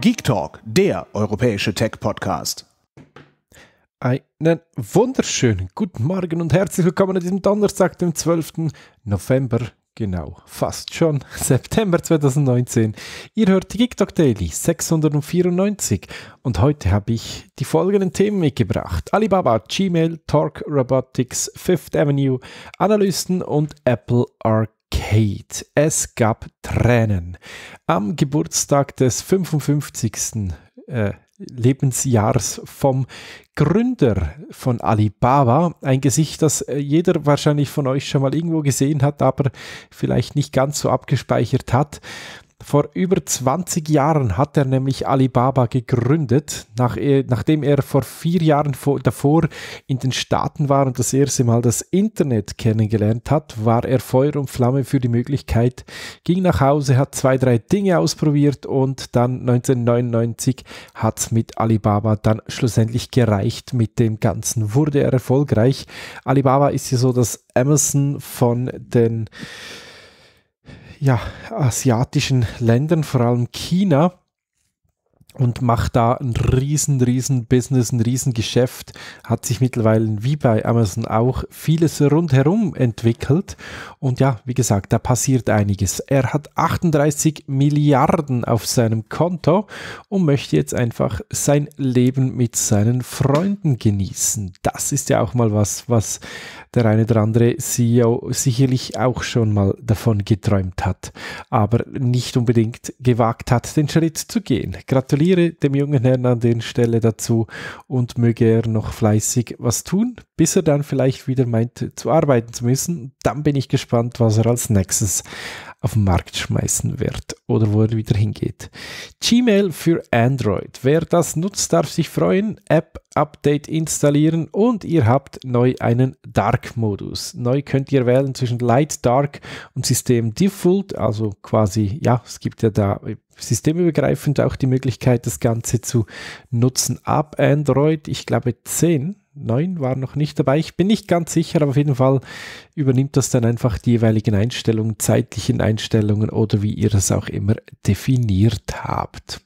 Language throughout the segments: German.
Geek Talk, der europäische Tech-Podcast. Einen wunderschönen guten Morgen und herzlich willkommen an diesem Donnerstag, dem 12. November. Genau, fast schon September 2019. Ihr hört die Geek Talk Daily 694 und heute habe ich die folgenden Themen mitgebracht. Alibaba, Gmail, Torque Robotics, Fifth Avenue, Analysten und Apple Arcade. Kate. Es gab Tränen. Am Geburtstag des 55. Äh, Lebensjahres vom Gründer von Alibaba. Ein Gesicht, das äh, jeder wahrscheinlich von euch schon mal irgendwo gesehen hat, aber vielleicht nicht ganz so abgespeichert hat. Vor über 20 Jahren hat er nämlich Alibaba gegründet, nach, e, nachdem er vor vier Jahren vor, davor in den Staaten war und das erste Mal das Internet kennengelernt hat, war er Feuer und Flamme für die Möglichkeit, ging nach Hause, hat zwei, drei Dinge ausprobiert und dann 1999 hat es mit Alibaba dann schlussendlich gereicht. Mit dem Ganzen wurde er erfolgreich. Alibaba ist ja so das Amazon von den ja, asiatischen Ländern, vor allem China, und macht da ein riesen, riesen Business, ein riesen Geschäft, hat sich mittlerweile wie bei Amazon auch vieles rundherum entwickelt. Und ja, wie gesagt, da passiert einiges. Er hat 38 Milliarden auf seinem Konto und möchte jetzt einfach sein Leben mit seinen Freunden genießen. Das ist ja auch mal was, was der eine oder andere CEO sicherlich auch schon mal davon geträumt hat, aber nicht unbedingt gewagt hat, den Schritt zu gehen. Gratuliere gratuliere dem jungen Herrn an der Stelle dazu und möge er noch fleißig was tun, bis er dann vielleicht wieder meint zu arbeiten zu müssen. Dann bin ich gespannt, was er als nächstes auf den Markt schmeißen wird oder wo er wieder hingeht. Gmail für Android. Wer das nutzt, darf sich freuen. App Update installieren und ihr habt neu einen Dark-Modus. Neu könnt ihr wählen zwischen Light, Dark und System Default, also quasi, ja, es gibt ja da systemübergreifend auch die Möglichkeit, das Ganze zu nutzen ab Android, ich glaube 10 9 war noch nicht dabei. Ich bin nicht ganz sicher, aber auf jeden Fall übernimmt das dann einfach die jeweiligen Einstellungen, zeitlichen Einstellungen oder wie ihr das auch immer definiert habt.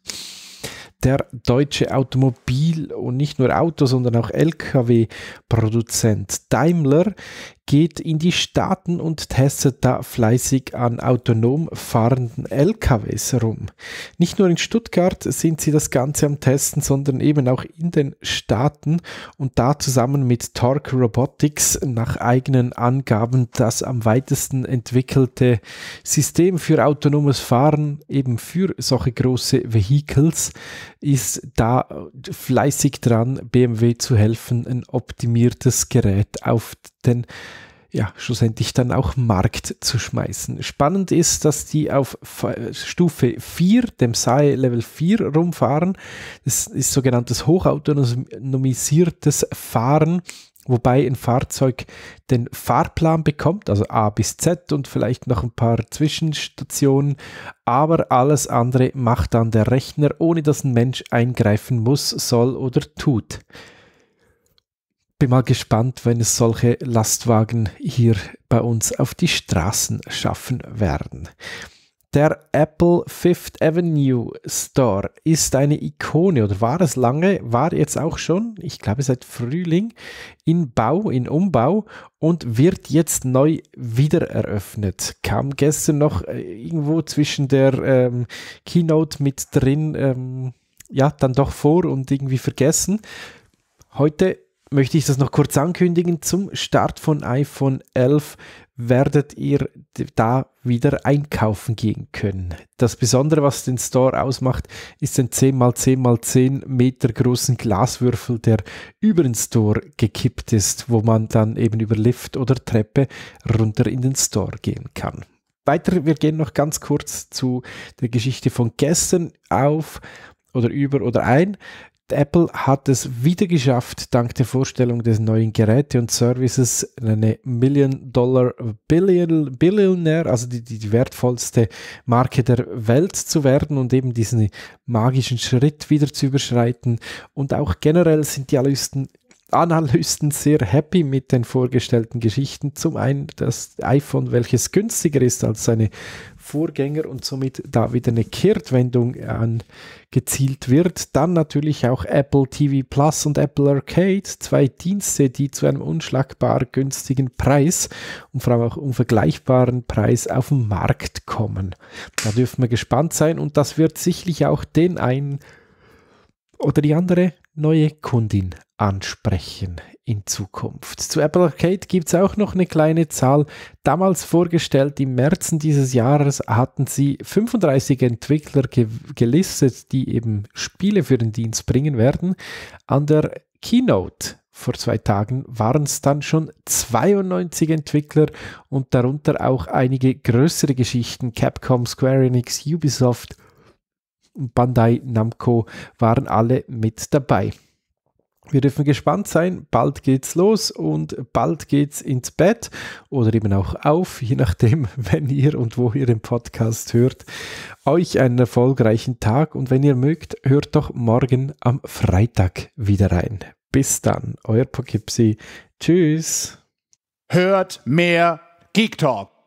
Der deutsche Automobil- und nicht nur Auto, sondern auch Lkw-Produzent Daimler geht in die Staaten und testet da fleißig an autonom fahrenden LKWs rum. Nicht nur in Stuttgart sind sie das Ganze am Testen, sondern eben auch in den Staaten und da zusammen mit Torque Robotics nach eigenen Angaben das am weitesten entwickelte System für autonomes Fahren, eben für solche große Vehicles, ist da fleißig dran, BMW zu helfen, ein optimiertes Gerät auf den ja, schlussendlich dann auch Markt zu schmeißen. Spannend ist, dass die auf Stufe 4, dem SAE Level 4 rumfahren. Das ist sogenanntes hochautonomisiertes Fahren wobei ein Fahrzeug den Fahrplan bekommt, also A bis Z und vielleicht noch ein paar Zwischenstationen, aber alles andere macht dann der Rechner, ohne dass ein Mensch eingreifen muss, soll oder tut bin mal gespannt, wenn es solche Lastwagen hier bei uns auf die Straßen schaffen werden. Der Apple Fifth Avenue Store ist eine Ikone oder war es lange, war jetzt auch schon, ich glaube seit Frühling, in Bau, in Umbau und wird jetzt neu wieder eröffnet. Kam gestern noch äh, irgendwo zwischen der ähm, Keynote mit drin, ähm, ja, dann doch vor und irgendwie vergessen. Heute möchte ich das noch kurz ankündigen. Zum Start von iPhone 11 werdet ihr da wieder einkaufen gehen können. Das Besondere, was den Store ausmacht, ist ein 10x10x10 Meter großen Glaswürfel, der über den Store gekippt ist, wo man dann eben über Lift oder Treppe runter in den Store gehen kann. Weiter, wir gehen noch ganz kurz zu der Geschichte von gestern auf oder über oder ein. Apple hat es wieder geschafft, dank der Vorstellung des neuen Geräte und Services eine Million-Dollar-Billionaire, also die, die wertvollste Marke der Welt zu werden und eben diesen magischen Schritt wieder zu überschreiten. Und auch generell sind die Analysten Analysten sehr happy mit den vorgestellten Geschichten. Zum einen das iPhone, welches günstiger ist als seine Vorgänger und somit da wieder eine Kehrtwendung angezielt wird. Dann natürlich auch Apple TV Plus und Apple Arcade, zwei Dienste, die zu einem unschlagbar günstigen Preis und vor allem auch unvergleichbaren Preis auf den Markt kommen. Da dürfen wir gespannt sein und das wird sicherlich auch den einen oder die andere neue Kundin ansprechen in Zukunft. Zu Apple Arcade gibt es auch noch eine kleine Zahl. Damals vorgestellt, im März dieses Jahres hatten sie 35 Entwickler ge gelistet, die eben Spiele für den Dienst bringen werden. An der Keynote vor zwei Tagen waren es dann schon 92 Entwickler und darunter auch einige größere Geschichten, Capcom, Square Enix, Ubisoft, Bandai Namco waren alle mit dabei. Wir dürfen gespannt sein, bald geht's los und bald geht's ins Bett oder eben auch auf, je nachdem, wenn ihr und wo ihr den Podcast hört. Euch einen erfolgreichen Tag und wenn ihr mögt, hört doch morgen am Freitag wieder rein. Bis dann, euer Poughkeepsie. Tschüss. Hört mehr Geek Talk.